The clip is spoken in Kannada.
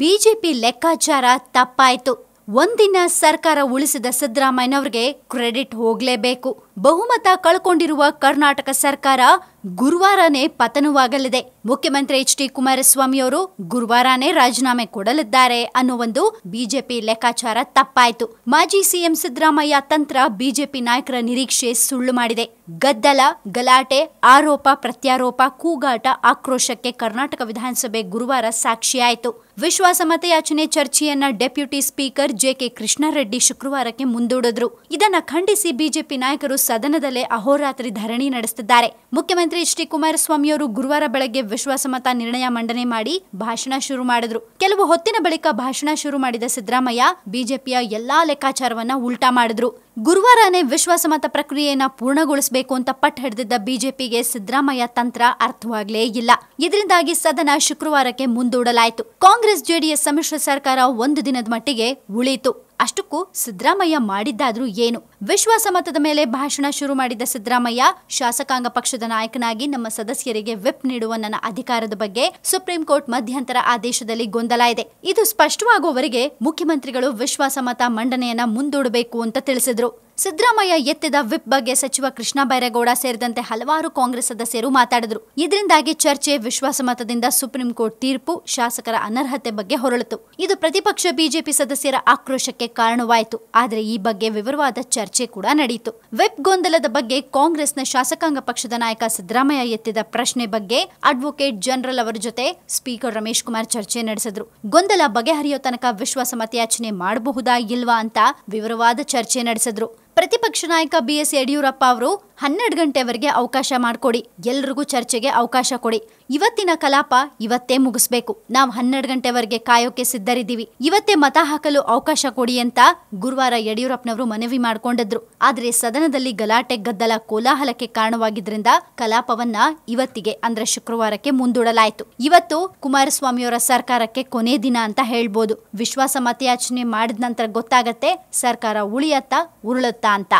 ಬಿಜೆಪಿ ಲೆಕ್ಕಾಚಾರ ತಪ್ಪಾಯಿತು ಒಂದಿನ ಸರ್ಕಾರ ಉಳಿಸಿದ ಸಿದ್ದರಾಮಯ್ಯನವ್ರಿಗೆ ಕ್ರೆಡಿಟ್ ಹೋಗಲೇಬೇಕು ಬಹುಮತ ಕಳ್ಕೊಂಡಿರುವ ಕರ್ನಾಟಕ ಸರ್ಕಾರ ಗುರುವಾರನೇ ಪತನವಾಗಲಿದೆ ಮುಖ್ಯಮಂತ್ರಿ ಎಚ್ ಡಿ ಕುಮಾರಸ್ವಾಮಿಯವರು ಗುರುವಾರನೇ ರಾಜೀನಾಮೆ ಕೊಡಲಿದ್ದಾರೆ ಅನ್ನೋ ಒಂದು ಬಿಜೆಪಿ ಲೆಕ್ಕಾಚಾರ ತಪ್ಪಾಯಿತು ಮಾಜಿ ಸಿಎಂ ಸಿದ್ದರಾಮಯ್ಯ ತಂತ್ರ ಬಿಜೆಪಿ ನಾಯಕರ ನಿರೀಕ್ಷೆ ಸುಳ್ಳು ಮಾಡಿದೆ ಗದ್ದಲ ಗಲಾಟೆ ಆರೋಪ ಪ್ರತ್ಯಾರೋಪ ಕೂಗಾಟ ಆಕ್ರೋಶಕ್ಕೆ ಕರ್ನಾಟಕ ವಿಧಾನಸಭೆ ಗುರುವಾರ ಸಾಕ್ಷಿಯಾಯಿತು ವಿಶ್ವಾಸ ಮತಯಾಚನೆ ಚರ್ಚೆಯನ್ನ deputy speaker J K Krishnareddy ಶುಕ್ರವಾರಕ್ಕೆ ಮುಂದೂಡಿದ್ರು ಇದನ್ನ ಖಂಡಿಸಿ ಬಿಜೆಪಿ ನಾಯಕರು ಸದನದಲ್ಲೇ ಅಹೋರಾತ್ರಿ ಧರಣಿ ನಡೆಸುತ್ತಿದ್ದಾರೆ ಮುಖ್ಯಮಂತ್ರಿ ಎಚ್ ಡಿ ಕುಮಾರಸ್ವಾಮಿಯವರು ಗುರುವಾರ ಬೆಳಗ್ಗೆ ವಿಶ್ವಾಸಮತ ನಿರ್ಣಯ ಮಂಡನೆ ಮಾಡಿ ಭಾಷಣ ಶುರು ಮಾಡಿದ್ರು ಕೆಲವು ಹೊತ್ತಿನ ಬಳಿಕ ಭಾಷಣ ಶುರು ಮಾಡಿದ ಸಿದ್ದರಾಮಯ್ಯ ಬಿಜೆಪಿಯ ಎಲ್ಲಾ ಲೆಕ್ಕಾಚಾರವನ್ನ ಉಲ್ಟಾ ಮಾಡಿದ್ರು ಗುರುವಾರನೇ ವಿಶ್ವಾಸಮತ ಪ್ರಕ್ರಿಯೆಯನ್ನ ಪೂರ್ಣಗೊಳಿಸಬೇಕು ಅಂತ ಪಟ್ಟು ಹಿಡಿದಿದ್ದ ಬಿಜೆಪಿಗೆ ಸಿದ್ದರಾಮಯ್ಯ ತಂತ್ರ ಅರ್ಥವಾಗಲೇ ಇಲ್ಲ ಇದರಿಂದಾಗಿ ಸದನ ಶುಕ್ರವಾರಕ್ಕೆ ಮುಂದೂಡಲಾಯಿತು ಕಾಂಗ್ರೆಸ್ ಜೆಡಿಎಸ್ ಸಮ್ಮಿಶ್ರ ಸರ್ಕಾರ ಒಂದು ದಿನದ ಮಟ್ಟಿಗೆ ಉಳಿಯಿತು ಅಷ್ಟಕ್ಕೂ ಸಿದ್ದರಾಮಯ್ಯ ಮಾಡಿದ್ದಾದ್ರೂ ಏನು ವಿಶ್ವಾಸಮತದ ಮೇಲೆ ಭಾಷಣ ಶುರು ಮಾಡಿದ್ದ ಸಿದ್ದರಾಮಯ್ಯ ಶಾಸಕಾಂಗ ಪಕ್ಷದ ನಾಯಕನಾಗಿ ನಮ್ಮ ಸದಸ್ಯರಿಗೆ ವಿಪ್ ನೀಡುವ ನನ್ನ ಅಧಿಕಾರದ ಬಗ್ಗೆ ಸುಪ್ರೀಂ ಕೋರ್ಟ್ ಮಧ್ಯಂತರ ಆದೇಶದಲ್ಲಿ ಗೊಂದಲ ಇದೆ ಇದು ಸ್ಪಷ್ಟವಾಗುವವರೆಗೆ ಮುಖ್ಯಮಂತ್ರಿಗಳು ವಿಶ್ವಾಸಮತ ಮಂಡನೆಯನ್ನ ಮುಂದೂಡಬೇಕು ಅಂತ ತಿಳಿಸಿದ್ರು ಸಿದ್ದರಾಮಯ್ಯ ಎತ್ತಿದ ವಿಪ್ ಬಗ್ಗೆ ಸಚಿವ ಕೃಷ್ಣ ಬೈರೇಗೌಡ ಸೇರಿದಂತೆ ಹಲವಾರು ಕಾಂಗ್ರೆಸ್ ಸದಸ್ಯರು ಮಾತಾಡಿದರು ಇದರಿಂದಾಗಿ ಚರ್ಚೆ ವಿಶ್ವಾಸಮತದಿಂದ ಸುಪ್ರೀಂ ಕೋರ್ಟ್ ತೀರ್ಪು ಶಾಸಕರ ಅನರ್ಹತೆ ಬಗ್ಗೆ ಹೊರಳಿತು ಇದು ಪ್ರತಿಪಕ್ಷ ಬಿಜೆಪಿ ಸದಸ್ಯರ ಆಕ್ರೋಶಕ್ಕೆ ಕಾರಣವಾಯಿತು ಆದರೆ ಈ ಬಗ್ಗೆ ವಿವರವಾದ ಚರ್ಚೆ ಕೂಡ ನಡೆಯಿತು ವಿಪ್ ಗೊಂದಲದ ಬಗ್ಗೆ ಕಾಂಗ್ರೆಸ್ನ ಶಾಸಕಾಂಗ ಪಕ್ಷದ ನಾಯಕ ಸಿದ್ದರಾಮಯ್ಯ ಎತ್ತಿದ ಪ್ರಶ್ನೆ ಬಗ್ಗೆ ಅಡ್ವೊಕೇಟ್ ಜನರಲ್ ಅವರ ಜೊತೆ ಸ್ಪೀಕರ್ ರಮೇಶ್ ಕುಮಾರ್ ಚರ್ಚೆ ನಡೆಸಿದ್ರು ಗೊಂದಲ ಬಗೆಹರಿಯೋ ತನಕ ವಿಶ್ವಾಸಮತಯಾಚನೆ ಮಾಡಬಹುದಾ ಇಲ್ವಾ ಅಂತ ವಿವರವಾದ ಚರ್ಚೆ ನಡೆಸಿದ್ರು ಪ್ರತಿಪಕ್ಷ ನಾಯಕ ಬಿಎಸ್ ಯಡಿಯೂರಪ್ಪ ಅವರು ಹನ್ನೆರಡು ಗಂಟೆವರೆಗೆ ಅವಕಾಶ ಮಾಡಿಕೊಡಿ ಎಲ್ರಿಗೂ ಚರ್ಚೆಗೆ ಅವಕಾಶ ಕೊಡಿ ಇವತ್ತಿನ ಕಲಾಪ ಇವತ್ತೇ ಮುಗಿಸ್ಬೇಕು ನಾವು ಹನ್ನೆರಡು ಗಂಟೆವರೆಗೆ ಕಾಯೋಕೆ ಸಿದ್ಧರಿದ್ದೀವಿ ಇವತ್ತೇ ಮತ ಹಾಕಲು ಅವಕಾಶ ಕೊಡಿ ಅಂತ ಗುರುವಾರ ಯಡಿಯೂರಪ್ಪನವರು ಮನವಿ ಮಾಡಿಕೊಂಡಿದ್ರು ಆದರೆ ಸದನದಲ್ಲಿ ಗಲಾಟೆ ಗದ್ದಲ ಕೋಲಾಹಲಕ್ಕೆ ಕಾರಣವಾಗಿದ್ದರಿಂದ ಕಲಾಪವನ್ನ ಇವತ್ತಿಗೆ ಅಂದ್ರೆ ಶುಕ್ರವಾರಕ್ಕೆ ಮುಂದೂಡಲಾಯಿತು ಇವತ್ತು ಕುಮಾರಸ್ವಾಮಿಯವರ ಸರ್ಕಾರಕ್ಕೆ ಕೊನೆ ದಿನ ಅಂತ ಹೇಳ್ಬೋದು ವಿಶ್ವಾಸ ಮತಯಾಚನೆ ಮಾಡಿದ ನಂತರ ಗೊತ್ತಾಗತ್ತೆ ಸರ್ಕಾರ ಉಳಿಯತ್ತಾ ಉರುಳತ್ತಾ ಅಂತ